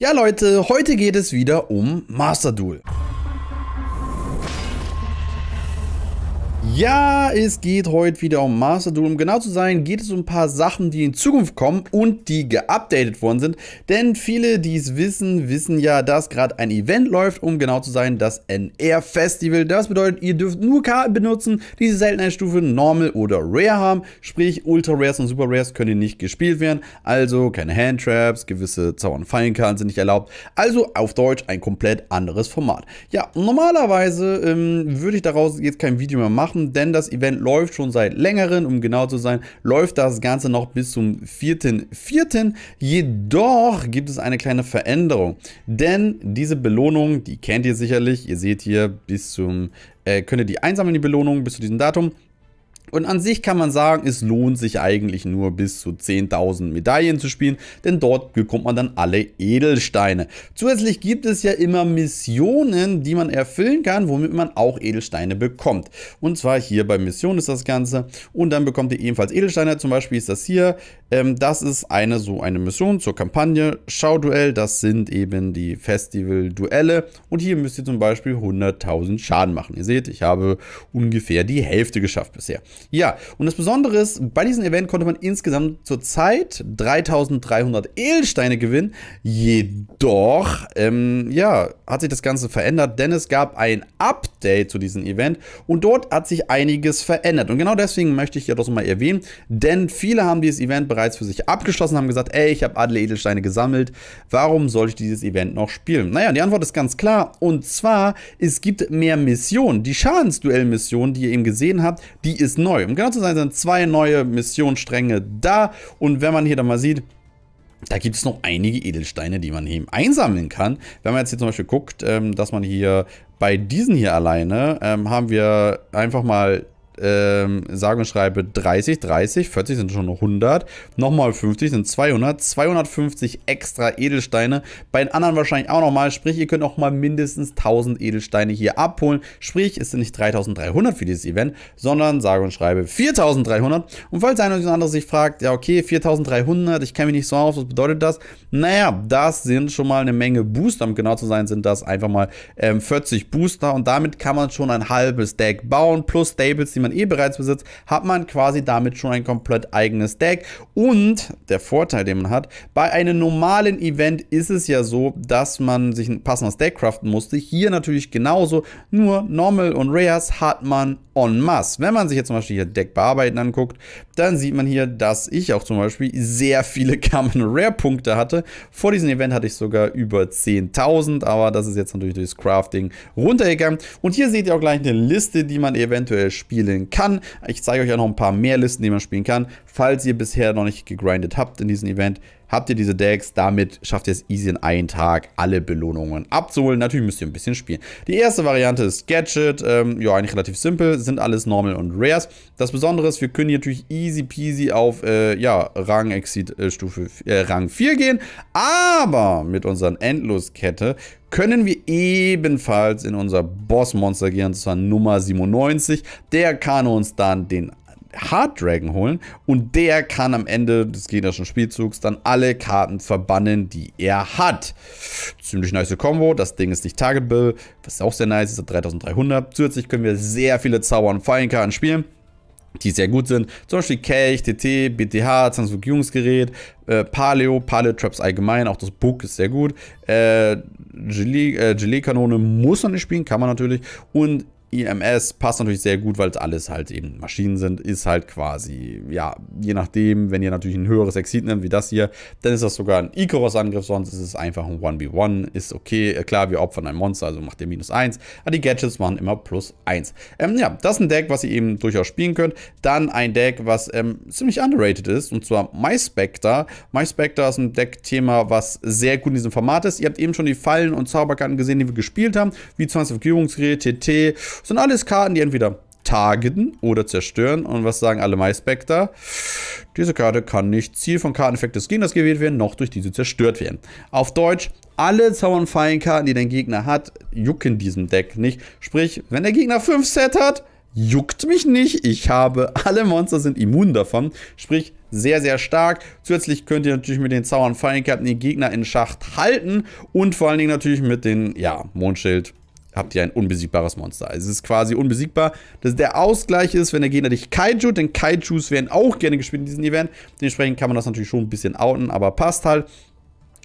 Ja Leute, heute geht es wieder um Master Duel. Ja, es geht heute wieder um Master Duel. Um genau zu sein, geht es um ein paar Sachen, die in Zukunft kommen und die geupdatet worden sind. Denn viele, die es wissen, wissen ja, dass gerade ein Event läuft, um genau zu sein, das NR Festival. Das bedeutet, ihr dürft nur Karten benutzen, die diese Seltenheitsstufe Normal oder Rare haben. Sprich, Ultra Rares und Super Rares können nicht gespielt werden. Also keine Handtraps, gewisse Zauber- und Fallenkarten sind nicht erlaubt. Also auf Deutsch ein komplett anderes Format. Ja, normalerweise ähm, würde ich daraus jetzt kein Video mehr machen machen, denn das Event läuft schon seit längerem, um genau zu sein, läuft das Ganze noch bis zum 4.4. Jedoch gibt es eine kleine Veränderung, denn diese Belohnung, die kennt ihr sicherlich, ihr seht hier bis zum, äh, könnt ihr die einsammeln, die Belohnung, bis zu diesem Datum, und an sich kann man sagen, es lohnt sich eigentlich nur bis zu 10.000 Medaillen zu spielen, denn dort bekommt man dann alle Edelsteine. Zusätzlich gibt es ja immer Missionen, die man erfüllen kann, womit man auch Edelsteine bekommt. Und zwar hier bei Mission ist das Ganze. Und dann bekommt ihr ebenfalls Edelsteine. Zum Beispiel ist das hier. Ähm, das ist eine so eine Mission zur Kampagne. Schauduell, das sind eben die Festival-Duelle. Und hier müsst ihr zum Beispiel 100.000 Schaden machen. Ihr seht, ich habe ungefähr die Hälfte geschafft bisher. Ja, und das Besondere ist, bei diesem Event konnte man insgesamt zurzeit 3300 Edelsteine gewinnen. Jedoch, ähm, ja, hat sich das Ganze verändert, denn es gab ein Update zu diesem Event und dort hat sich einiges verändert. Und genau deswegen möchte ich ja das mal erwähnen, denn viele haben dieses Event bereits für sich abgeschlossen, haben gesagt, ey, ich habe alle Edelsteine gesammelt, warum soll ich dieses Event noch spielen? Naja, die Antwort ist ganz klar und zwar, es gibt mehr Missionen. Die Schadensduell-Mission, die ihr eben gesehen habt, die ist neu neu. Um genau zu sein, sind zwei neue Missionsstränge da. Und wenn man hier dann mal sieht, da gibt es noch einige Edelsteine, die man eben einsammeln kann. Wenn man jetzt hier zum Beispiel guckt, ähm, dass man hier bei diesen hier alleine, ähm, haben wir einfach mal ähm, sage und schreibe 30, 30, 40 sind schon 100, nochmal 50 sind 200, 250 extra Edelsteine, bei den anderen wahrscheinlich auch nochmal, sprich ihr könnt auch mal mindestens 1000 Edelsteine hier abholen, sprich es sind nicht 3300 für dieses Event, sondern sage und schreibe 4300 und falls einer oder andere sich fragt, ja okay, 4300, ich kenne mich nicht so aus, was bedeutet das? Naja, das sind schon mal eine Menge Booster, um genau zu sein, sind das einfach mal ähm, 40 Booster und damit kann man schon ein halbes Deck bauen, plus Stables, die man eh bereits besitzt, hat man quasi damit schon ein komplett eigenes Deck. Und der Vorteil, den man hat, bei einem normalen Event ist es ja so, dass man sich ein passendes Deck craften musste. Hier natürlich genauso, nur Normal und Rares hat man en masse. Wenn man sich jetzt zum Beispiel hier Deck bearbeiten anguckt, dann sieht man hier, dass ich auch zum Beispiel sehr viele Common Rare Punkte hatte. Vor diesem Event hatte ich sogar über 10.000, aber das ist jetzt natürlich durchs Crafting runtergegangen. Und hier seht ihr auch gleich eine Liste, die man eventuell spielen spielen kann. Ich zeige euch auch noch ein paar mehr Listen, die man spielen kann. Falls ihr bisher noch nicht gegrindet habt in diesem Event, habt ihr diese Decks. Damit schafft ihr es easy in einen Tag, alle Belohnungen abzuholen. Natürlich müsst ihr ein bisschen spielen. Die erste Variante ist Gadget. Ähm, ja, eigentlich relativ simpel. Sind alles Normal und Rares. Das Besondere ist, wir können hier natürlich easy peasy auf äh, ja, Rang Exit äh, Stufe äh, Rang 4 gehen. Aber mit unseren Endloskette können wir ebenfalls in unser Bossmonster gehen, und zwar Nummer 97. Der kann uns dann den Hard Dragon holen und der kann am Ende des gegnerischen Spielzugs dann alle Karten verbannen, die er hat. Ziemlich nice Combo, das Ding ist nicht targetable, was auch sehr nice ist, hat 3300. Zusätzlich können wir sehr viele Zauber- und Fallenkarten spielen die sehr gut sind. Zum Beispiel Kelch, TT, BTH, Zwangsverfügungsgerät, äh, Paleo, Paleo-Traps allgemein, auch das Book ist sehr gut. Äh, äh Gelee-Kanone äh, Gelee muss man nicht spielen, kann man natürlich. Und EMS passt natürlich sehr gut, weil es alles halt eben Maschinen sind, ist halt quasi, ja, je nachdem, wenn ihr natürlich ein höheres Exit nehmt, wie das hier, dann ist das sogar ein Icarus-Angriff, sonst ist es einfach ein 1v1, ist okay, klar, wir opfern ein Monster, also macht ihr minus 1, aber die Gadgets machen immer plus 1. Ähm, ja, das ist ein Deck, was ihr eben durchaus spielen könnt, dann ein Deck, was ähm, ziemlich underrated ist, und zwar MySpectre. MySpectre ist ein Deck-Thema, was sehr gut in diesem Format ist, ihr habt eben schon die Fallen und Zauberkarten gesehen, die wir gespielt haben, wie 20 Zwangsverfügungsgerät, TT, sind alles Karten, die entweder targeten oder zerstören. Und was sagen alle MySpecter? Diese Karte kann nicht Ziel von Karteneffekt des Gegners gewählt werden, noch durch diese zerstört werden. Auf Deutsch, alle Zauber- und Fallenkarten, die dein Gegner hat, jucken diesem Deck nicht. Sprich, wenn der Gegner 5 Set hat, juckt mich nicht. Ich habe, alle Monster sind immun davon. Sprich, sehr, sehr stark. Zusätzlich könnt ihr natürlich mit den Zauber- und Fallenkarten den Gegner in Schacht halten und vor allen Dingen natürlich mit den, ja, Mondschild habt ihr ein unbesiegbares Monster. Also es ist quasi unbesiegbar. Dass der Ausgleich ist, wenn der Gegner dich Kaiju, denn Kaijus werden auch gerne gespielt in diesem Event. Dementsprechend kann man das natürlich schon ein bisschen outen, aber passt halt.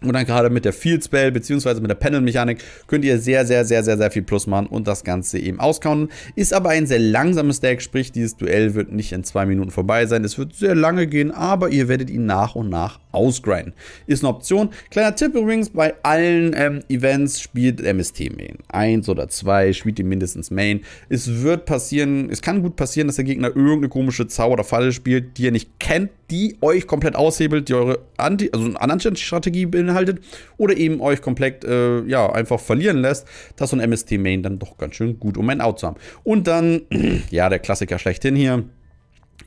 Und dann gerade mit der Field Spell beziehungsweise mit der Panel Mechanik könnt ihr sehr, sehr, sehr, sehr, sehr viel Plus machen und das Ganze eben auskounten. Ist aber ein sehr langsames Deck, sprich dieses Duell wird nicht in zwei Minuten vorbei sein. Es wird sehr lange gehen, aber ihr werdet ihn nach und nach ausgrinden. Ist eine Option. Kleiner Tipp übrigens, bei allen ähm, Events spielt MST Main. Eins oder zwei, spielt ihr mindestens Main. Es wird passieren, es kann gut passieren, dass der Gegner irgendeine komische Zauber oder Falle spielt, die ihr nicht kennt, die euch komplett aushebelt, die eure Anti, also eine Anti-Strategie beinhaltet oder eben euch komplett, äh, ja, einfach verlieren lässt, dass so ein MST-Main dann doch ganz schön gut um ein Out zu haben. Und dann, ja, der Klassiker schlechthin hier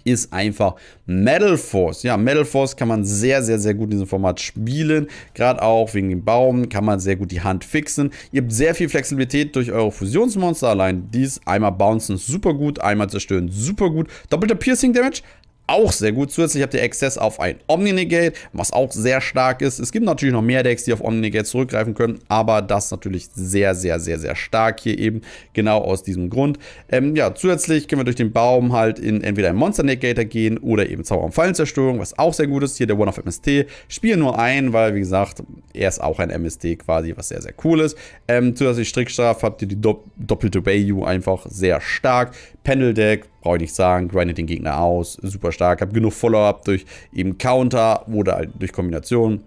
ist einfach Metal Force. Ja, Metal Force kann man sehr, sehr, sehr gut in diesem Format spielen. Gerade auch wegen dem Baum kann man sehr gut die Hand fixen. Ihr habt sehr viel Flexibilität durch eure Fusionsmonster allein. Dies einmal bouncen super gut, einmal zerstören super gut. Doppelter Piercing Damage auch sehr gut. Zusätzlich habt ihr Access auf ein Omni-Negate, was auch sehr stark ist. Es gibt natürlich noch mehr Decks, die auf Omni-Negate zurückgreifen können, aber das natürlich sehr, sehr, sehr, sehr stark hier eben, genau aus diesem Grund. Ähm, ja, zusätzlich können wir durch den Baum halt in entweder ein Monster-Negator gehen oder eben Zauber- und Fallenzerstörung, was auch sehr gut ist. Hier der One-of-MST. Spiel nur ein, weil, wie gesagt, er ist auch ein MST quasi, was sehr, sehr cool ist. Ähm, zusätzlich Strickstraf habt ihr die Dopp doppelte Bayou einfach sehr stark. Pendel-Deck, brauche ich nicht sagen, grindet den Gegner aus, super stark, habe genug Follow-up durch eben Counter oder halt durch Kombination.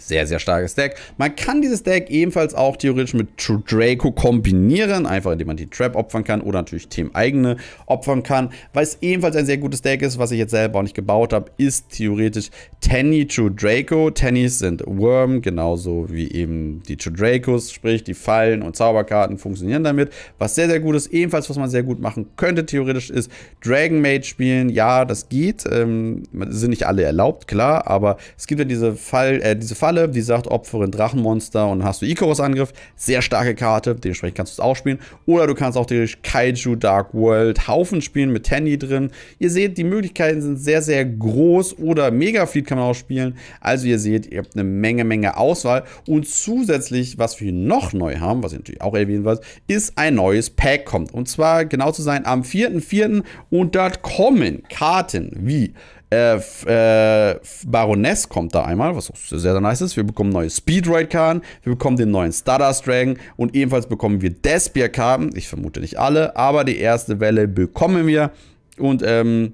Sehr, sehr starkes Deck. Man kann dieses Deck ebenfalls auch theoretisch mit Draco kombinieren, einfach indem man die Trap opfern kann oder natürlich Team-Eigene opfern kann. Weil es ebenfalls ein sehr gutes Deck ist, was ich jetzt selber auch nicht gebaut habe, ist theoretisch Tenny True Draco. Tennys sind Worm, genauso wie eben die True Dracos, sprich die Fallen und Zauberkarten funktionieren damit. Was sehr, sehr gut ist, ebenfalls was man sehr gut machen könnte theoretisch ist Dragon Mage spielen. Ja, das geht, ähm, sind nicht alle erlaubt, klar, aber es gibt ja diese Fall, äh, diese Fallen, Falle, die sagt Opferin Drachenmonster und hast du Ikoros Angriff, sehr starke Karte, dementsprechend kannst du es auch spielen. Oder du kannst auch die Kaiju Dark World Haufen spielen mit Tandy drin. Ihr seht, die Möglichkeiten sind sehr, sehr groß oder Megafleet kann man auch spielen. Also ihr seht, ihr habt eine Menge, Menge Auswahl und zusätzlich, was wir noch neu haben, was ich natürlich auch erwähnen wollte, ist ein neues Pack kommt. Und zwar genau zu sein am 4.4. und dort kommen Karten wie äh, äh, Baroness kommt da einmal, was auch sehr, sehr nice ist. Wir bekommen neue Speedroid karten wir bekommen den neuen Stardust Dragon und ebenfalls bekommen wir Despier karten Ich vermute nicht alle, aber die erste Welle bekommen wir. Und ähm,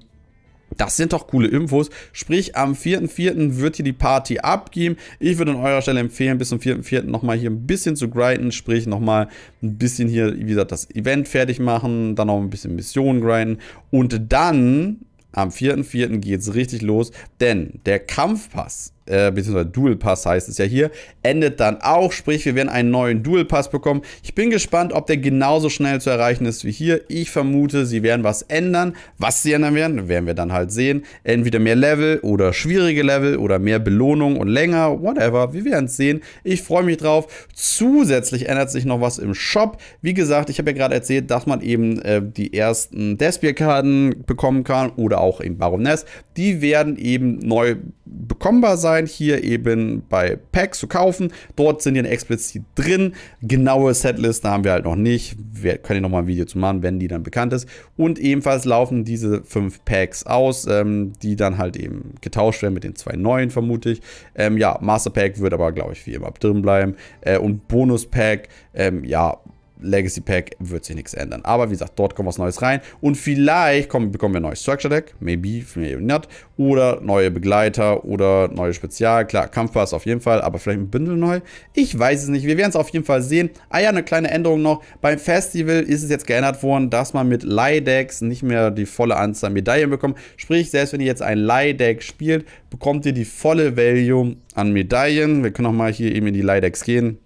das sind doch coole Infos. Sprich, am 4.4. wird hier die Party abgeben. Ich würde an eurer Stelle empfehlen, bis zum 4.4. nochmal hier ein bisschen zu grinden. Sprich, nochmal ein bisschen hier, wie gesagt, das Event fertig machen. Dann noch ein bisschen Missionen grinden. Und dann am 4.4. geht es richtig los, denn der Kampfpass äh, beziehungsweise Dual Pass heißt es ja hier, endet dann auch. Sprich, wir werden einen neuen Dual Pass bekommen. Ich bin gespannt, ob der genauso schnell zu erreichen ist wie hier. Ich vermute, sie werden was ändern. Was sie ändern werden, werden wir dann halt sehen. Entweder mehr Level oder schwierige Level oder mehr Belohnung und länger, whatever. Wir werden es sehen. Ich freue mich drauf. Zusätzlich ändert sich noch was im Shop. Wie gesagt, ich habe ja gerade erzählt, dass man eben äh, die ersten Despier-Karten bekommen kann oder auch im Baroness. Die werden eben neu bekommbar sein, hier eben bei Packs zu kaufen. Dort sind die dann explizit drin. Genaue Setlisten haben wir halt noch nicht. Wir können nochmal ein Video zu machen, wenn die dann bekannt ist. Und ebenfalls laufen diese fünf Packs aus, ähm, die dann halt eben getauscht werden mit den zwei neuen, vermute ich. Ähm, ja, Master Pack wird aber, glaube ich, wie immer drin bleiben. Äh, und Bonus Pack, ähm, ja, Legacy Pack wird sich nichts ändern. Aber wie gesagt, dort kommt was Neues rein. Und vielleicht kommen, bekommen wir ein neues Structure Deck. Maybe, maybe not. Oder neue Begleiter oder neue Spezial. Klar, Kampfpass auf jeden Fall, aber vielleicht ein Bündel neu. Ich weiß es nicht. Wir werden es auf jeden Fall sehen. Ah ja, eine kleine Änderung noch. Beim Festival ist es jetzt geändert worden, dass man mit leih nicht mehr die volle Anzahl Medaillen bekommt. Sprich, selbst wenn ihr jetzt ein leih spielt, bekommt ihr die volle Value an Medaillen. Wir können nochmal hier eben in die leih gehen.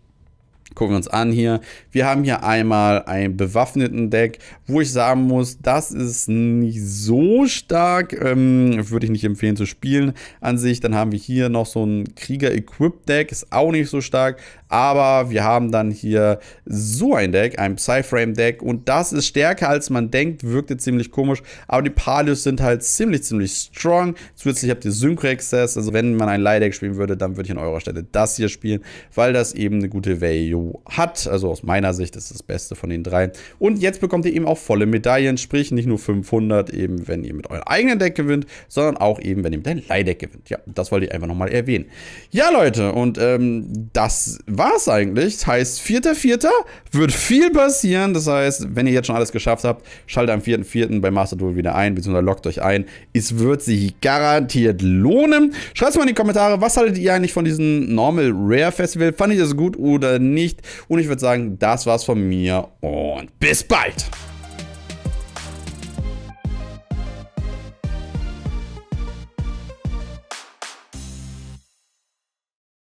Gucken wir uns an hier. Wir haben hier einmal einen bewaffneten Deck, wo ich sagen muss, das ist nicht so stark. Ähm, Würde ich nicht empfehlen zu spielen an sich. Dann haben wir hier noch so ein Krieger-Equip-Deck, ist auch nicht so stark. Aber wir haben dann hier so ein Deck, ein Psyframe-Deck. Und das ist stärker, als man denkt. Wirkte ziemlich komisch. Aber die Palios sind halt ziemlich, ziemlich strong. Zusätzlich habt ihr Synchro-Access. Also wenn man ein Leihdeck spielen würde, dann würde ich an eurer Stelle das hier spielen, weil das eben eine gute Value hat. Also aus meiner Sicht ist das Beste von den drei. Und jetzt bekommt ihr eben auch volle Medaillen, sprich nicht nur 500 eben, wenn ihr mit eurem eigenen Deck gewinnt, sondern auch eben, wenn ihr mit deinem Leihdeck gewinnt. Ja, das wollte ich einfach nochmal erwähnen. Ja, Leute, und ähm, das war's eigentlich. Das heißt, 4.4. wird viel passieren. Das heißt, wenn ihr jetzt schon alles geschafft habt, schaltet am 4.4. bei Master Duel wieder ein, beziehungsweise lockt euch ein. Es wird sich garantiert lohnen. Schreibt mal in die Kommentare, was haltet ihr eigentlich von diesem Normal Rare Festival? Fand ich das gut oder nicht? bestätigt. Und ich würde sagen, das war's von mir und bis bald!